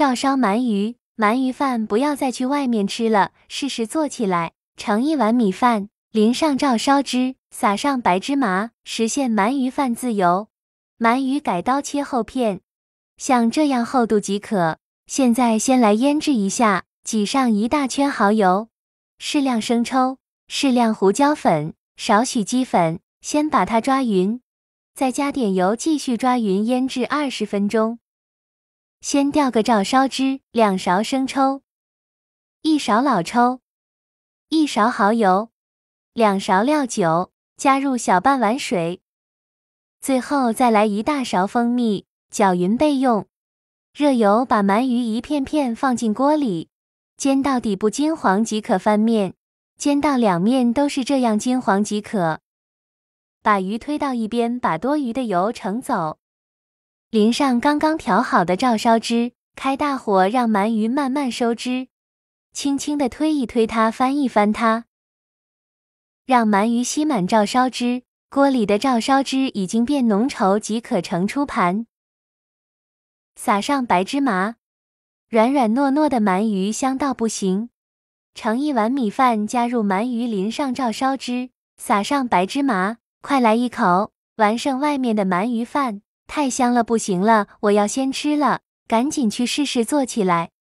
照烧鳗鱼，鳗鱼饭不要再去外面吃了，试试做起来。盛一碗米饭，淋上照烧汁，撒上白芝麻，实现鳗鱼饭自由。鳗鱼改刀切厚片，像这样厚度即可。现在先来腌制一下，挤上一大圈蚝油，适量生抽，适量胡椒粉，少许鸡粉，先把它抓匀，再加点油继续抓匀，腌制二十分钟。先调个照烧汁：两勺生抽，一勺老抽，一勺蚝油，两勺料酒，加入小半碗水，最后再来一大勺蜂蜜，搅匀备用。热油把鳗鱼一片片放进锅里，煎到底部金黄即可翻面，煎到两面都是这样金黄即可。把鱼推到一边，把多余的油盛走。淋上刚刚调好的照烧汁，开大火让鳗鱼慢慢收汁，轻轻的推一推它，翻一翻它，让鳗鱼吸满照烧汁。锅里的照烧汁已经变浓稠，即可盛出盘，撒上白芝麻。软软糯糯的鳗鱼，香到不行。盛一碗米饭，加入鳗鱼，淋上照烧汁，撒上白芝麻，快来一口，完胜外面的鳗鱼饭。太香了，不行了，我要先吃了，赶紧去试试做起来。